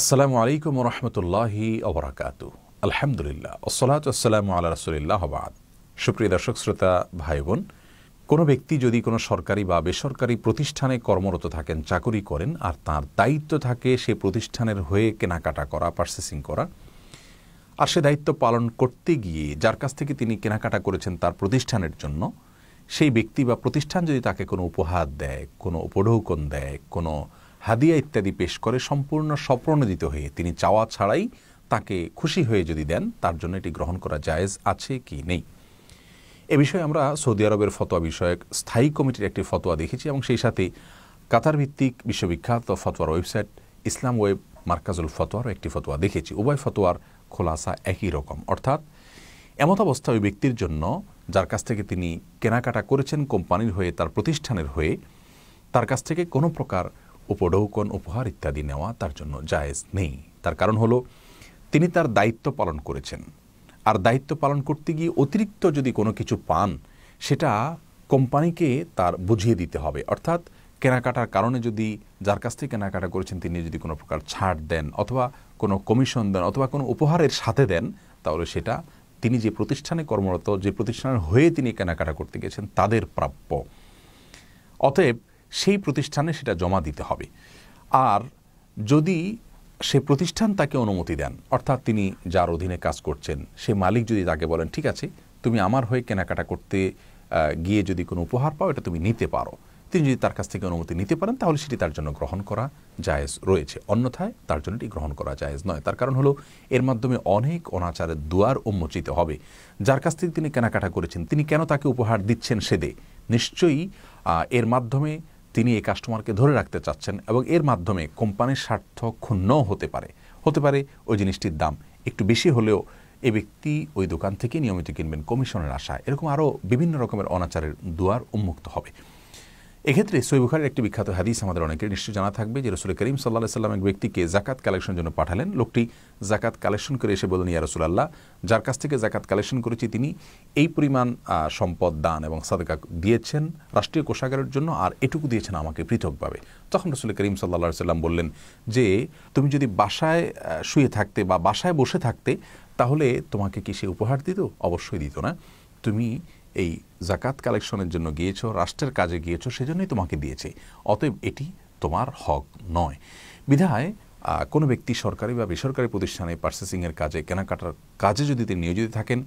আসসালামু আলাইকুম রহমতুল্লাহি অবরাকাত আলহামদুলিল্লাহ ওসলাত আসসালামু আল্লাহ রসুলিল্লাহ সুপ্রিয় দর্শক শ্রোতা ভাই বোন কোনো ব্যক্তি যদি কোনো সরকারি বা বেসরকারি প্রতিষ্ঠানে কর্মরত থাকেন চাকরি করেন আর তার দায়িত্ব থাকে সে প্রতিষ্ঠানের হয়ে কেনাকাটা করা পার্সেসিং করা আর সে দায়িত্ব পালন করতে গিয়ে যার কাছ থেকে তিনি কেনাকাটা করেছেন তার প্রতিষ্ঠানের জন্য সেই ব্যক্তি বা প্রতিষ্ঠান যদি তাকে কোনো উপহার দেয় কোনো উপঢৌকন দেয় কোনো হাদিয়া ইত্যাদি পেশ করে সম্পূর্ণ স্বপ্রণোদিত হয়ে তিনি চাওয়া ছাড়াই তাকে খুশি হয়ে যদি দেন তার জন্য এটি গ্রহণ করা জায়েজ আছে কি নেই এ বিষয়ে আমরা সৌদি আরবের ফতোয়া বিষয়ক স্থায়ী কমিটির একটি ফতোয়া দেখেছি এবং সেই সাথে কাতার ভিত্তিক বিশ্ববিখ্যাত ফতোয়ার ওয়েবসাইট ইসলাম ওয়েব মার্কাজুল ফতোয়ারও একটি ফতোয়া দেখেছি উভয় ফতোয়ার খোলাসা একই রকম অর্থাৎ এমত অবস্থা ওই ব্যক্তির জন্য যার কাছ থেকে তিনি কেনাকাটা করেছেন কোম্পানির হয়ে তার প্রতিষ্ঠানের হয়ে তার কাছ থেকে কোনো প্রকার উপঢৌকন উপহার ইত্যাদি নেওয়া তার জন্য জায়েজ নেই তার কারণ হলো তিনি তার দায়িত্ব পালন করেছেন আর দায়িত্ব পালন করতে গিয়ে অতিরিক্ত যদি কোনো কিছু পান সেটা কোম্পানিকে তার বুঝিয়ে দিতে হবে অর্থাৎ কেনাকাটার কারণে যদি যার কাছ থেকে কেনাকাটা করেছেন তিনি যদি কোনো প্রকার ছাড় দেন অথবা কোনো কমিশন দেন অথবা কোনো উপহারের সাথে দেন তাহলে সেটা তিনি যে প্রতিষ্ঠানে কর্মরত যে প্রতিষ্ঠানের হয়ে তিনি কেনাকাটা করতে গেছেন তাদের প্রাপ্য অতএব সেই প্রতিষ্ঠানে সেটা জমা দিতে হবে আর যদি সে প্রতিষ্ঠান তাকে অনুমতি দেন অর্থাৎ তিনি যার অধীনে কাজ করছেন সে মালিক যদি তাকে বলেন ঠিক আছে তুমি আমার হয়ে কেনাকাটা করতে গিয়ে যদি কোনো উপহার পাও এটা তুমি নিতে পারো তিনি যদি তার কাছ থেকে অনুমতি নিতে পারেন তাহলে সেটি তার জন্য গ্রহণ করা জায়েজ রয়েছে অন্যথায় তার জন্য এটি গ্রহণ করা জায়েজ নয় তার কারণ হলো এর মাধ্যমে অনেক অনাচারের দুয়ার উন্মোচিত হবে যার কাছ থেকে তিনি কেনাকাটা করেছেন তিনি কেন তাকে উপহার দিচ্ছেন সেদে নিশ্চয়ই এর মাধ্যমে তিনি এই কাস্টমারকে ধরে রাখতে চাচ্ছেন এবং এর মাধ্যমে কোম্পানির স্বার্থ ক্ষুণ্ণ হতে পারে হতে পারে ওই জিনিসটির দাম একটু বেশি হলেও এ ব্যক্তি ওই দোকান থেকে নিয়মিত কিনবেন কমিশনের আশা এরকম আরও বিভিন্ন রকমের অনাচারের দুয়ার উন্মুক্ত হবে এক্ষেত্রে সৈবুখারের একটি বিখ্যাত হাদিস আমাদের অনেকের নিশ্চয়ই জানা থাকবে যে রসুল করিম সাল্লাহ সাল্লাম এক ব্যক্তিকে জাকাত কালেকশনের জন্য পাঠালেন লোকটি জাকাত কালেকশন করে এসে বললেন ইয়া রসুলাল্লাহ যার কাছ থেকে জাকাত কালেকশন করেছি তিনি এই পরিমাণ সম্পদ দান এবং সাদকা দিয়েছেন রাষ্ট্রীয় কোষাগারের জন্য আর এটুকু দিয়েছেন আমাকে পৃথকভাবে তখন রসুল করিম সাল্লাহ সাল্লাম বললেন যে তুমি যদি বাসায় শুয়ে থাকতে বা বাসায় বসে থাকতে তাহলে তোমাকে কি সে উপহার দিত অবশ্যই দিত না তুমি এই জাকাত কালেকশনের জন্য গিয়েছো রাষ্ট্রের কাজে গিয়েছো সেজন্যই তোমাকে দিয়েছে অতএব এটি তোমার হক নয় বিধায় কোনো ব্যক্তি সরকারি বা বেসরকারি প্রতিষ্ঠানে পার্সেসিংয়ের কাজে কেনাকাটার কাজে যদি তিনি নিয়োজিত থাকেন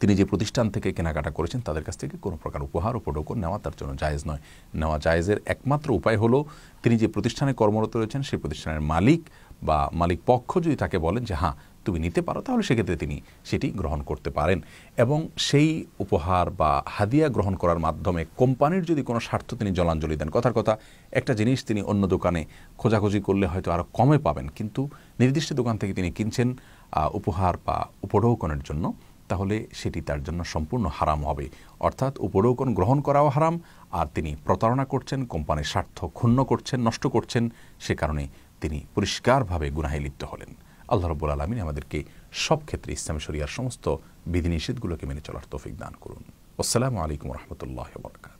তিনি যে প্রতিষ্ঠান থেকে কেনাকাটা করেছেন তাদের কাছ থেকে কোনো প্রকার উপহার ও প্রোটোকল নেওয়া তার জন্য জায়েজ নয় নেওয়া জায়েজের একমাত্র উপায় হলো তিনি যে প্রতিষ্ঠানে কর্মরত রয়েছেন সেই প্রতিষ্ঠানের মালিক বা মালিক পক্ষ যদি তাকে বলেন যে হ্যাঁ তুমি নিতে পারো তাহলে সেক্ষেত্রে তিনি সেটি গ্রহণ করতে পারেন এবং সেই উপহার বা হাদিয়া গ্রহণ করার মাধ্যমে কোম্পানির যদি কোনো স্বার্থ তিনি জলাঞ্জলি দেন কথার কথা একটা জিনিস তিনি অন্য দোকানে খোঁজাখুঁজি করলে হয়তো আরও কমে পাবেন কিন্তু নির্দিষ্ট দোকান থেকে তিনি কিনছেন উপহার বা উপঢৌকনের জন্য তাহলে সেটি তার জন্য সম্পূর্ণ হারাম হবে অর্থাৎ উপরৌকন গ্রহণ করাও হারাম আর তিনি প্রতারণা করছেন কোম্পানির স্বার্থ ক্ষুণ্ণ করছেন নষ্ট করছেন সে কারণে তিনি পরিষ্কারভাবে গুনাহে লিপ্ত হলেন আল্লাহ রব্বুল আলমিন আমাদেরকে সব ক্ষেত্রে ইসলাম শরিয়ার সমস্ত বিধিনিষেধগুলোকে মেনে চলার তৌফিক দান করুন আসসালামু আলাইকুম রহমতুল্লাহ বরকাত